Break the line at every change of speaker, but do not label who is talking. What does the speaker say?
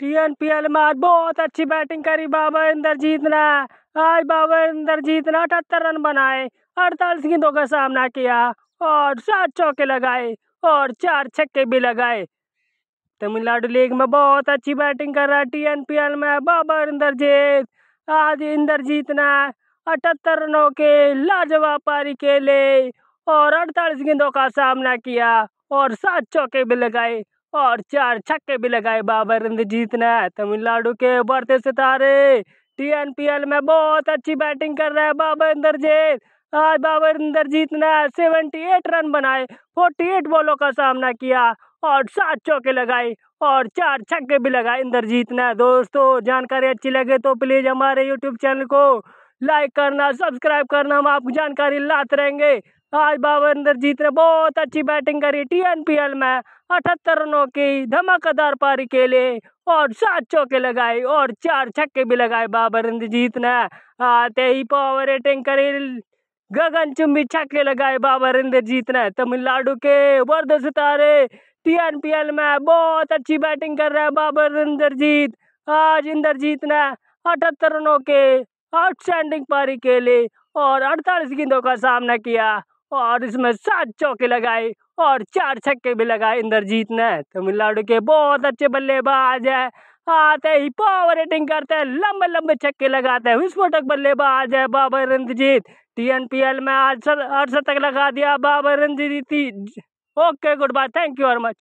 TNPL में बहुत अच्छी बैटिंग करी बाबा इंद्रजीत ने आज बाबा इंद्रजीत ने अठहत्तर रन बनाए अड़तालीस गेंदों का सामना किया और सात चौके लगाए और चार छक्के भी लगाए तमिलनाडु लीग में बहुत अच्छी बैटिंग कर रहा है टीएनपीएल में बाबा इंद्रजीत आज इंद्रजीत ने अठहत्तर रनों के लाजवाब पारी के लिए और अड़तालीस गेंदों का सामना किया और सात चौके भी लगाए और चार छक्के भी लगाए बाबर रंजीत ने तमिलनाडु के बढ़ते सितारे टीएनपीएल में बहुत अच्छी बैटिंग कर रहे हैं बाबर इंद्रजीत आज बाबर इंद्रजीत ने एट रन बनाए फोर्टी एट बॉलों का सामना किया और सात चौके लगाए और चार छक्के भी लगाए इंद्रजीत ने दोस्तों जानकारी अच्छी लगे तो प्लीज़ हमारे यूट्यूब चैनल को लाइक करना सब्सक्राइब करना हम आपको जानकारी लाते रहेंगे आज बाबरिंदर जीत ने बहुत अच्छी बैटिंग करी टीएनपीएल में अठहत्तर रनों की धमाकेदार पारी के लिए और सात चौके लगाए और चार छक्के भी लगाए बाबर जीत ने आते ही पावर रेटिंग करी गगन चुम्बी छक्के लगाए बाबर जीत ने तमिलनाडु के वर्द सितारे टीएनपीएल में बहुत अच्छी बैटिंग कर रहे हैं बाबर इंद्रजीत आज इंद्रजीत ने अठहत्तर रनों के आउटस्टैंडिंग पारी खेली और अड़तालीस गेंदों का सामना किया और इसमें सात चौके लगाए और चार छक्के भी लगाए इंद्रजीत ने तमिलनाडु के बहुत अच्छे बल्लेबाज है आते ही पावर रेटिंग करते हैं लंबे लंबे छक्के लगाते हैं विस्फोटक बल्लेबाज है बाबर रंजीत टीएनपीएल में आज अड़सठ तक लगा दिया Babar Ranjit okay good bye thank you very much